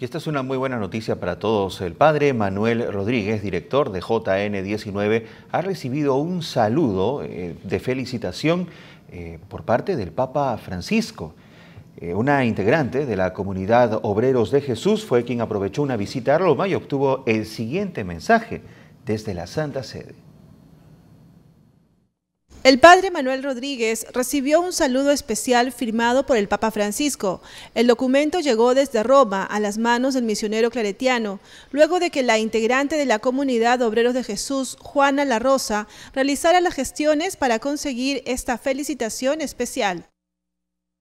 Y esta es una muy buena noticia para todos. El padre Manuel Rodríguez, director de JN19, ha recibido un saludo eh, de felicitación eh, por parte del Papa Francisco. Eh, una integrante de la comunidad Obreros de Jesús fue quien aprovechó una visita a Roma y obtuvo el siguiente mensaje desde la Santa Sede. El padre Manuel Rodríguez recibió un saludo especial firmado por el Papa Francisco. El documento llegó desde Roma a las manos del misionero claretiano, luego de que la integrante de la comunidad Obreros de Jesús, Juana La Rosa, realizara las gestiones para conseguir esta felicitación especial.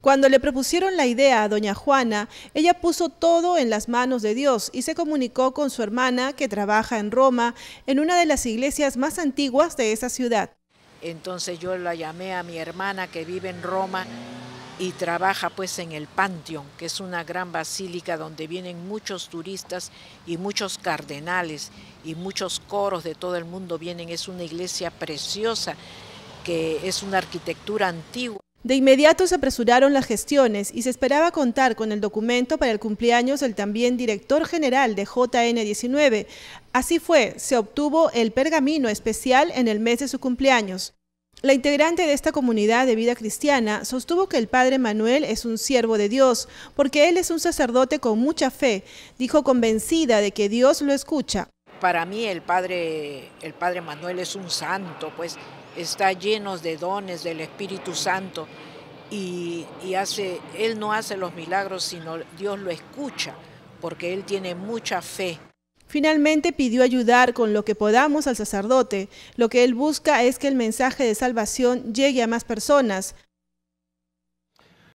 Cuando le propusieron la idea a doña Juana, ella puso todo en las manos de Dios y se comunicó con su hermana que trabaja en Roma, en una de las iglesias más antiguas de esa ciudad. Entonces yo la llamé a mi hermana que vive en Roma y trabaja pues en el Panteón, que es una gran basílica donde vienen muchos turistas y muchos cardenales y muchos coros de todo el mundo vienen. Es una iglesia preciosa que es una arquitectura antigua. De inmediato se apresuraron las gestiones y se esperaba contar con el documento para el cumpleaños del también director general de JN19. Así fue, se obtuvo el pergamino especial en el mes de su cumpleaños. La integrante de esta comunidad de vida cristiana sostuvo que el padre Manuel es un siervo de Dios, porque él es un sacerdote con mucha fe, dijo convencida de que Dios lo escucha. Para mí el padre, el padre Manuel es un santo, pues está lleno de dones del Espíritu Santo y, hace, él no hace los milagros, sino Dios lo escucha, porque él tiene mucha fe. Finalmente pidió ayudar con lo que podamos al sacerdote. Lo que él busca es que el mensaje de salvación llegue a más personas,